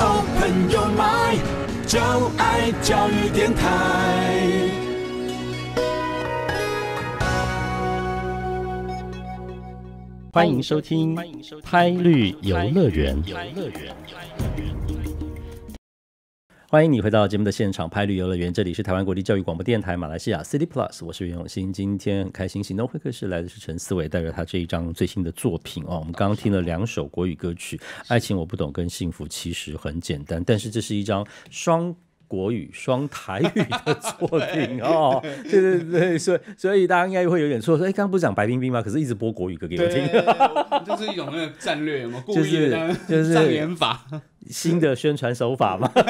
Open your mind，就爱教育电台。欢迎收听《胎绿游乐园》。欢迎你回到节目的现场，拍旅游乐园，这里是台湾国立教育广播电台，马来西亚 City Plus，我是袁永新。今天很开心，行动会客室来的是陈思维，带着他这一张最新的作品哦。我们刚刚听了两首国语歌曲，《爱情我不懂》跟《幸福其实很简单》，但是这是一张双国语、双台语的作品哦，对对对，所以所以大家应该会有点错，说哎，刚刚不是讲白冰冰吗？可是一直播国语歌给我听，就是一种那个战略，有故意的，就是障眼法。新的宣传手法吗？故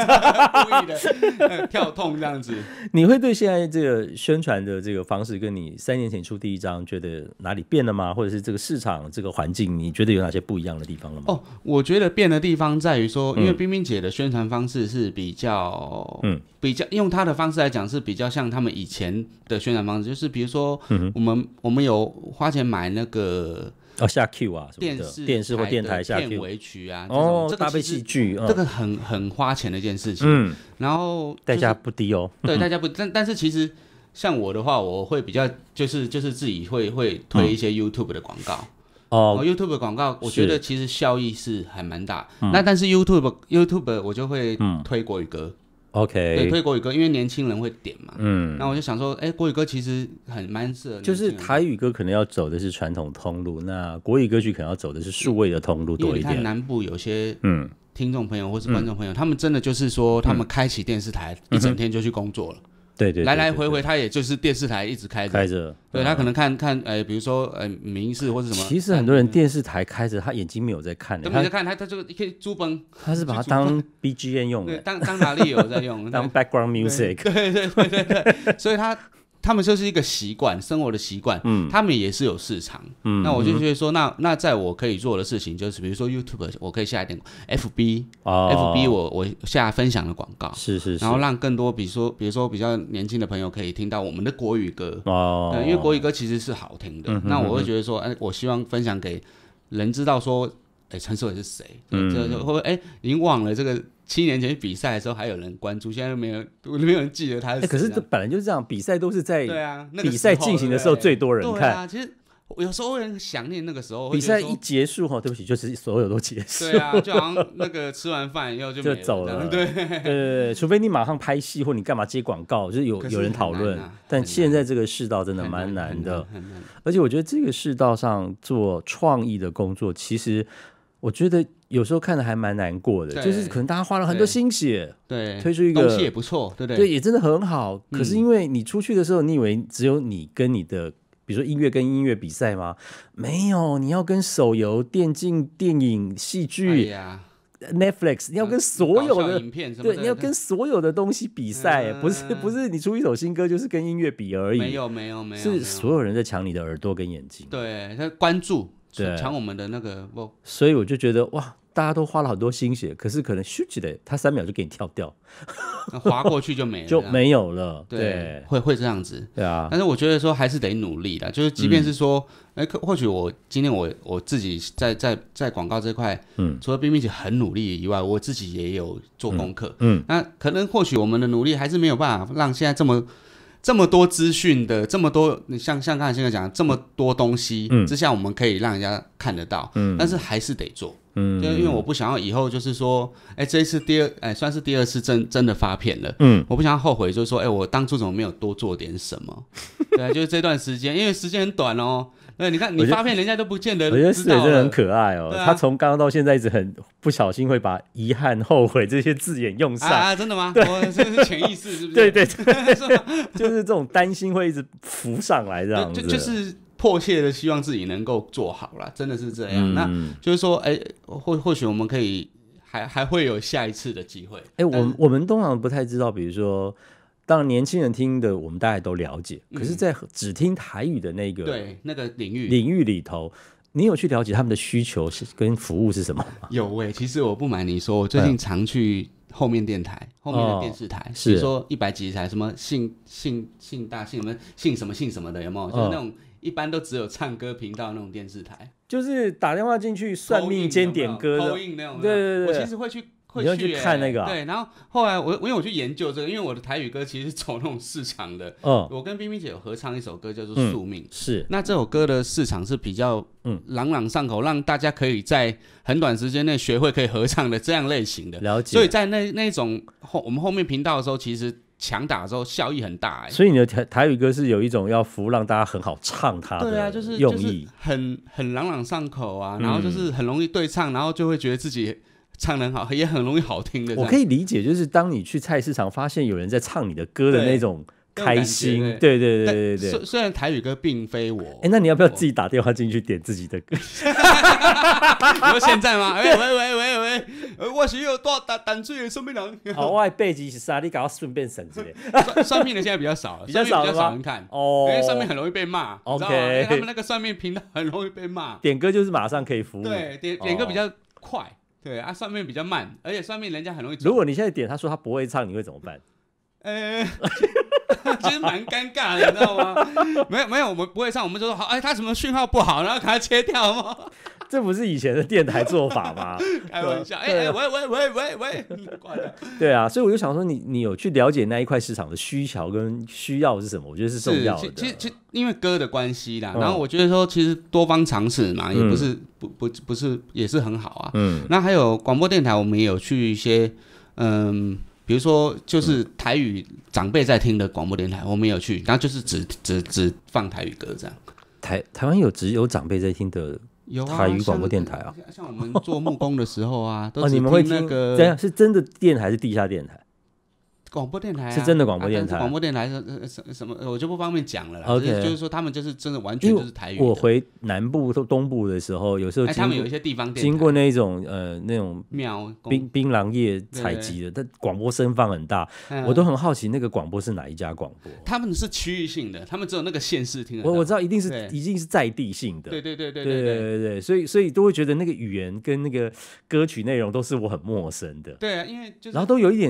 意的跳痛这样子。你会对现在这个宣传的这个方式，跟你三年前出第一张觉得哪里变了吗？或者是这个市场这个环境，你觉得有哪些不一样的地方了吗？哦，我觉得变的地方在于说，因为冰冰姐的宣传方式是比较，嗯，比较用她的方式来讲是比较像他们以前的宣传方式，就是比如说，嗯，我们我们有花钱买那个。哦，下 Q 啊，什么的，电视或电台下 Q 啊，哦，搭配戏剧，这个很很花钱的一件事情。嗯，然后代价不低哦。对，代价不，但但是其实像我的话，我会比较就是就是自己会会推一些 YouTube 的广告哦。YouTube 的广告，我觉得其实效益是还蛮大。那但是 YouTube YouTube 我就会推国语歌。OK，对，推国语歌，因为年轻人会点嘛。嗯，那我就想说，哎，国语歌其实很蛮适合。就是台语歌可能要走的是传统通路，那国语歌曲可能要走的是数位的通路多一点。因看南部有些嗯听众朋友或是观众朋友，他们真的就是说，他们开启电视台一整天就去工作了。对对，来来回回他也就是电视台一直开着开着，对他可能看看呃，比如说呃名士或者什么。其实很多人电视台开着，他眼睛没有在看，他没有在看，他他就可以珠崩。他是把它当 BGM 用的，当当哪里有在用，当 background music。对对对对对，所以他。他们就是一个习惯，生活的习惯，嗯，他们也是有市场，嗯，那我就觉得说，那那在我可以做的事情，就是比如说 YouTube，我可以下一点 FB，FB 我我下分享的广告，是是，然后让更多，比如说比如说比较年轻的朋友可以听到我们的国语歌，哦，因为国语歌其实是好听的，那我会觉得说，哎，我希望分享给人知道说。哎，传说也是谁？就是会哎，已经忘了这个七年前比赛的时候还有人关注，现在没有，没有人记得他。是，可是这本来就是这样，比赛都是在对啊，比赛进行的时候最多人看啊。其实有时候会很想念那个时候。比赛一结束哈，对不起，就是所有都结束。对啊，就好像那个吃完饭以后就 就走了。对对对，除非你马上拍戏或你干嘛接广告，就是有有人讨论。但现在这个世道真的蛮难的，而且我觉得这个世道上做创意的工作其实。我觉得有时候看的还蛮难过的，就是可能大家花了很多心血，对推出一个东西也不错，对对？对，也真的很好。可是因为你出去的时候，你以为只有你跟你的，比如说音乐跟音乐比赛吗？没有，你要跟手游、电竞、电影、戏剧、Netflix，你要跟所有的影片对，你要跟所有的东西比赛。不是不是，你出一首新歌就是跟音乐比而已。没有没有没有，是所有人在抢你的耳朵跟眼睛。对，他关注。抢我们的那个，不，所以我就觉得哇，大家都花了好多心血，可是可能咻起来，他三秒就给你跳掉，划过去就没了，就没有了。对，会会这样子，对啊。但是我觉得说还是得努力的，就是即便是说，哎，或许我今天我我自己在在在广告这块，嗯，除了冰冰姐很努力以外，我自己也有做功课，嗯，那可能或许我们的努力还是没有办法让现在这么。这么多资讯的，这么多，你像像刚才先生讲，这么多东西，之下我们可以让人家。看得到，嗯，但是还是得做，嗯，对，因为我不想要以后就是说，哎，这一次二，哎，算是第二次真真的发片了，嗯，我不想要后悔，就是说，哎，我当初怎么没有多做点什么？对，就是这段时间，因为时间很短哦，对，你看你发片，人家都不见得，我觉得四真的很可爱哦，他从刚刚到现在一直很不小心会把遗憾、后悔这些字眼用上啊，真的吗？对，这是潜意识，是是？不 对对，就是这种担心会一直浮上来这样子，就就是。迫切的希望自己能够做好了，真的是这样。那就是说，哎，或或许我们可以还还会有下一次的机会。哎，我我们通常不太知道，比如说，当年轻人听的，我们大家都了解。可是，在只听台语的那个对那个领域领域里头，你有去了解他们的需求是跟服务是什么吗？有喂，其实我不瞒你说，我最近常去后面电台后面的电视台，是说一百几十台，什么信信信大信什么信什么信什么的，有有？就是那种。一般都只有唱歌频道那种电视台，就是打电话进去算命兼点歌的那种。对对对，我其实会去会去看那个。对，然后后来我，因为我去研究这个，因为我的台语歌其实走那种市场的。嗯。我跟冰冰姐有合唱一首歌，叫做《宿命》。是。那这首歌的市场是比较嗯朗朗上口，让大家可以在很短时间内学会可以合唱的这样类型的。了解。所以在那那种后我们后面频道的时候，其实。强打的时候效益很大，所以你的台台语歌是有一种要服务让大家很好唱它的用意，很很朗朗上口啊，然后就是很容易对唱，然后就会觉得自己唱很好，也很容易好听的。我可以理解，就是当你去菜市场发现有人在唱你的歌的那种。开心，对对对对对对。虽然台语歌并非我，哎，那你要不要自己打电话进去点自己的歌？你说现在吗？喂喂喂喂，喂，我是要打打字的算命人。好，我的备机是啥？你搞要顺便省着。算算命的现在比较少，比较少，比较少。人看，哦，因为算命很容易被骂，OK，他们那个算命频道很容易被骂。点歌就是马上可以服务，对，点点歌比较快，对啊，算命比较慢，而且算命人家很容易。如果你现在点，他说他不会唱，你会怎么办？呃。真 蛮尴尬，的，你知道吗？没有没有，我们不会唱，我们就说好，哎，他什么讯号不好，然后给它切掉吗？这不是以前的电台做法吗？开玩笑，哎，喂喂喂喂喂，对啊，所以我就想说，你你有去了解那一块市场的需求跟需要是什么？我觉得是重要的。其实其实因为歌的关系啦，然后我觉得说，其实多方尝试嘛，也不是不不不是也是很好啊。嗯。那还有广播电台，我们也有去一些嗯。比如说，就是台语长辈在听的广播电台，我们有去，然后就是只只只放台语歌这样。台台湾有只有长辈在听的台语广播电台啊，像我们做木工的时候啊，都是听那个。对样是真的电台还是地下电台？广播电台是真的广播电台，广播电台是呃什么，我就不方便讲了。而且就是说，他们就是真的完全就是台语。我回南部、东东部的时候，有时候他们有一些地方经过那种呃那种冰槟榔叶采集的，但广播声放很大，我都很好奇那个广播是哪一家广播。他们是区域性的，他们只有那个县市听。我我知道一定是一定是在地性的。对对对对对对对对，所以所以都会觉得那个语言跟那个歌曲内容都是我很陌生的。对啊，因为就是然后都有一点。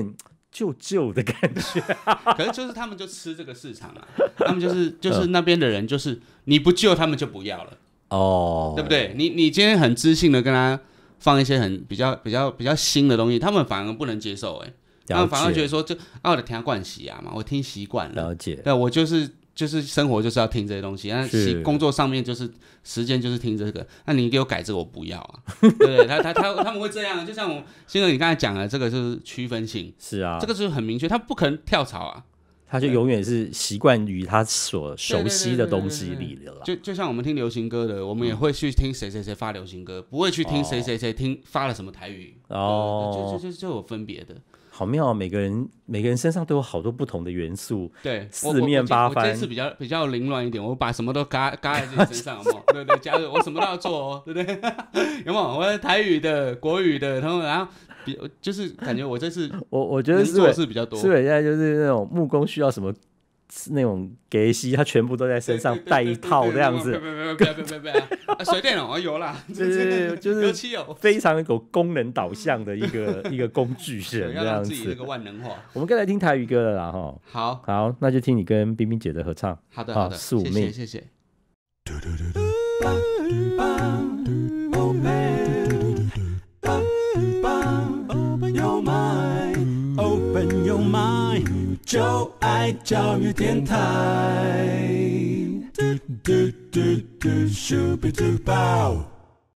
旧旧的感觉，可是就是他们就吃这个市场啊，他们就是就是那边的人，就是你不救他们就不要了哦，对不对？你你今天很知性的跟他放一些很比较比较比较新的东西，他们反而不能接受，哎，他们反而觉得说这啊，我听惯习啊嘛，我听习惯了，了解，对我就是。就是生活就是要听这些东西，那工作上面就是时间就是听这个。那你给我改这个，我不要啊！对，他他他他们会这样。就像我星哥你刚才讲的，这个就是区分性。是啊，这个就是很明确，他不可能跳槽啊。他就永远是习惯于他所熟悉的东西里的。就就像我们听流行歌的，我们也会去听谁谁谁发流行歌，不会去听谁谁谁听发了什么台语。哦，就就就就有分别的。好妙！每个人每个人身上都有好多不同的元素。对，四面八方。我这次比较比较凌乱一点，我把什么都嘎嘎在自己身上，有好？对对，加入我什么都要做，哦，对不对？有没有？我台语的、国语的，然后然后比就是感觉我这次我我觉得做事比较多，是不？现在就是那种木工需要什么？那种格西，他全部都在身上带一套这样子。不不要要不要不要不要，随电脑有啦，就是就 是，非常有功能导向的一个 一个工具人这样子。要这个万能化。我们该来听台语歌了啦，哈，好，好，那就听你跟冰冰姐的合唱。好的，好的，谢谢谢谢。教育电台。